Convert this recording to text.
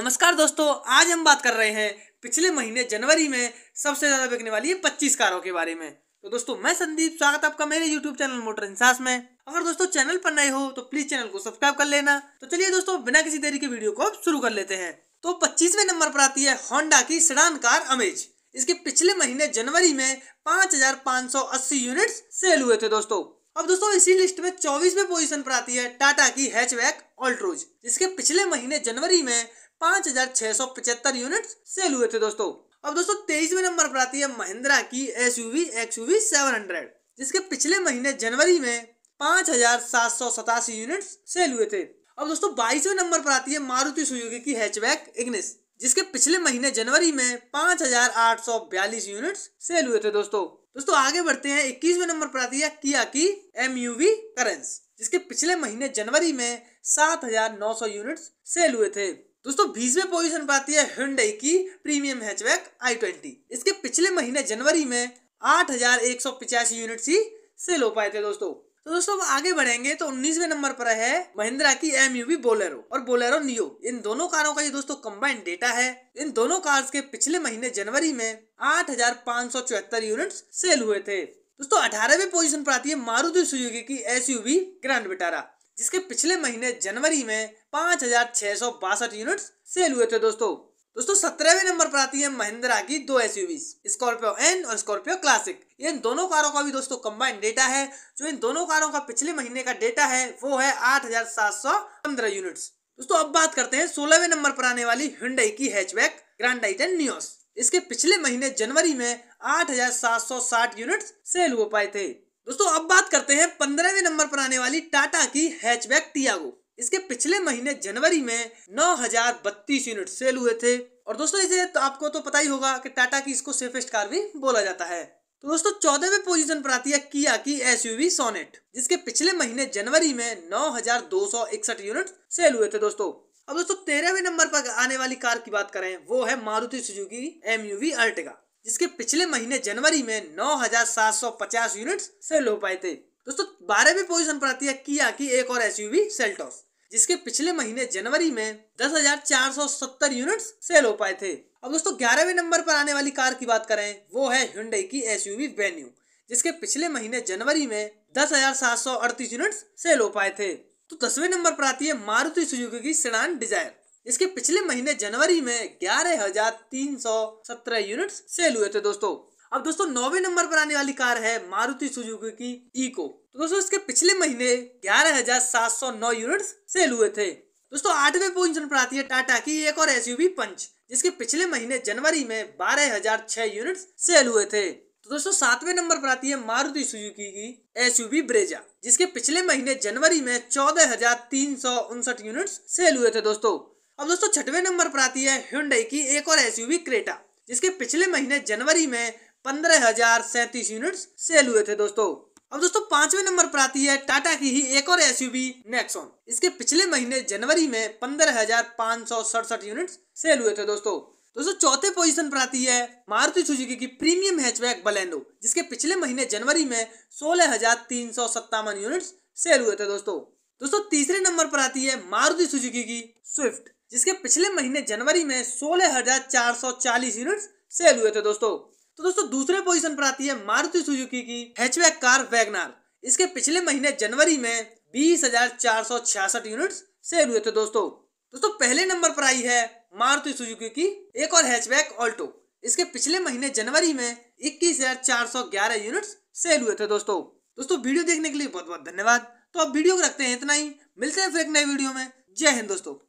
नमस्कार दोस्तों आज हम बात कर रहे हैं पिछले महीने जनवरी में सबसे ज़्यादा बिकने वाली पच्चीस कारों के बारे में तो दोस्तों मैं संदीप स्वागत आपका मेरे यूट्यूब चैनल मोटर इंसास में अगर दोस्तों चैनल पर नए हो तो प्लीज चैनल को सब्सक्राइब कर लेना तो चलिए दोस्तों बिना किसी देरी के वीडियो को शुरू कर लेते हैं तो पच्चीसवें नंबर पर आती है होंडा की सडान कार अमेज इसके पिछले महीने जनवरी में 5,580 यूनिट्स सेल हुए थे दोस्तों अब दोस्तों इसी लिस्ट में चौबीसवें पोजीशन पर आती है टाटा की हैचबैक ऑल्ट्रोज जिसके पिछले महीने जनवरी में पांच हजार छह सौ पचहत्तर यूनिट सेल हुए थे दोस्तों अब दोस्तों तेईसवे नंबर पर आती है महिंद्रा की S U V X U V seven hundred जिसके पिछले महीने जनवरी में पांच हजार सात सौ सतासी यूनिट सेल हुए थे अब दोस्तों बाईसवें नंबर पर आती है मारुति सुजुकी की हैचबैक इग्निस जिसके पिछले महीने जनवरी में पांच हजार आठ सौ बयालीस यूनिट सेल हुए थे दोस्तों दोस्तों आगे बढ़ते हैं इक्कीसवें नंबर पर आती है किया की एम यू वी करेंस जिसके पिछले महीने जनवरी में सात हजार नौ सौ यूनिट सेल हुए थे दोस्तों बीसवें पोजीशन पर आती है हुंडई की प्रीमियम हैचबैक आई ट्वेंटी इसके पिछले महीने जनवरी में आठ हजार एक सौ पिचासी यूनिट ही सेल हो पाए थे दोस्तों तो दोस्तों अब आगे बढ़ेंगे तो उन्नीसवे नंबर पर है महिंद्रा की एम यूवी बोलेरो और बोलेरो नियो इन दोनों कारों का ये दोस्तों कंबाइंड डेटा है इन दोनों कार्स के पिछले महीने जनवरी में आठ हजार पाँच सौ चौहत्तर यूनिट सेल हुए थे दोस्तों अठारहवे पोजीशन पर आती है मारुति सुजुकी की एसयूवी ग्रैंड विटारा जिसके पिछले महीने जनवरी में पाँच हजार छह सौ बासठ यूनिट सेल हुए थे दोस्तों दोस्तों सत्रहवें नंबर पर आती है महिंद्रा की दो एस स्कॉर्पियो एन और स्कॉर्पियो क्लासिक इन दोनों कारों का भी दोस्तों कंबाइंड डेटा है जो इन दोनों कारों का पिछले महीने का डेटा है वो है आठ हजार सात सौ पंद्रह यूनिट दोस्तों अब बात करते हैं सोलहवें नंबर पर आने वाली हिंडई की हैचबैक ग्रांड आइटन नियोस इसके पिछले महीने जनवरी में आठ हजार सात सौ साठ यूनिट सेल हो पाए थे दोस्तों अब बात करते हैं पंद्रहवें नंबर पर आने वाली टाटा की हैचबैक टियागो इसके पिछले महीने जनवरी में नौ हजार बत्तीस यूनिट सेल हुए थे और दोस्तों इसे तो आपको तो पता ही होगा कि टाटा की इसको सेफेस्ट कार भी बोला जाता है तो दोस्तों चौदहवें पोजीशन पर आती है किया की एसयूवी सोनेट जिसके पिछले महीने जनवरी में नौ हजार दो सौ इकसठ यूनिट सेल हुए थे दोस्तों अब दोस्तों तेरहवें नंबर पर आने वाली कार की बात करें वो है मारुति सुजुकी एमयूवी अर्टिगा जिसके पिछले महीने जनवरी में 9,750 यूनिट्स सेल हो पाए थे दोस्तों बारहवीं पोजीशन पर आती है किया की एक और एसयूवी सेल्टॉस जिसके पिछले महीने जनवरी में 10,470 यूनिट्स सेल हो पाए थे अब दोस्तों ग्यारहवें नंबर पर आने वाली कार की बात करें वो है हिंडई की एसयूवी वेन्यू जिसके पिछले महीने जनवरी में अड़तीस यूनिट्स सेल हो पाए थे तो दसवें नंबर पर आती है मारुति सुजुकी की सिडान डिजायर इसके पिछले महीने जनवरी में ग्यारह हजार तीन सौ सत्रह यूनिट सेल हुए थे दोस्तों अब दोस्तों नौवे नंबर पर आने वाली कार है मारुति सुजुकी की इको तो दोस्तों इसके पिछले महीने ग्यारह हजार सात सौ नौ यूनिट सेल हुए थे दोस्तों आठवें पोजीशन पर आती है टाटा की एक और एसयूवी पंच जिसके पिछले महीने जनवरी में बारह हजार छह यूनिट सेल हुए थे तो दोस्तों सातवें नंबर पर आती है मारुति सुजुकी की एसयूवी ब्रेजा जिसके पिछले महीने जनवरी में चौदह हजार तीन सौ उनसठ यूनिट सेल हुए थे दोस्तों अब दोस्तों छठवें नंबर पर आती है हिंडई की एक और एसयूवी क्रेटा जिसके पिछले महीने जनवरी में पंद्रह हजार सैंतीस यूनिट सेल हुए थे दोस्तों अब दोस्तों पांचवें नंबर पर आती है टाटा की ही एक और एसयूवी नेक्सॉन इसके पिछले महीने जनवरी में पंद्रह हजार पाँच सौ सड़सठ यूनिट सेल हुए थे दोस्तों दोस्तों चौथे पोजीशन पर आती है मारुति सुजुकी की प्रीमियम हैचबैक बलेंडो जिसके पिछले महीने जनवरी में सोलह हजार तीन सौ सत्तावन यूनिट सेल हुए थे दोस्तों दोस्तों तीसरे नंबर पर आती है मारुति सुजुकी की स्विफ्ट जिसके पिछले महीने जनवरी में चालीस यूनिट्स सेल हुए थे दोस्तों तो दोस्तों दूसरे पोजीशन पर आती है मारुति सुजुकी की हैचबैक कार वैगनार इसके पिछले महीने जनवरी में 20,466 यूनिट्स सेल हुए थे दोस्तों दोस्तों पहले नंबर पर आई है मारुति सुजुकी की एक और हैचबैक ऑल्टो इसके पिछले महीने जनवरी में ग्यारह यूनिट्स सेल हुए थे दोस्तों दोस्तों वीडियो देखने के लिए बहुत बहुत धन्यवाद तो अब वीडियो को रखते हैं इतना ही मिलते हैं फिर एक नए वीडियो में जय हिंद दोस्तों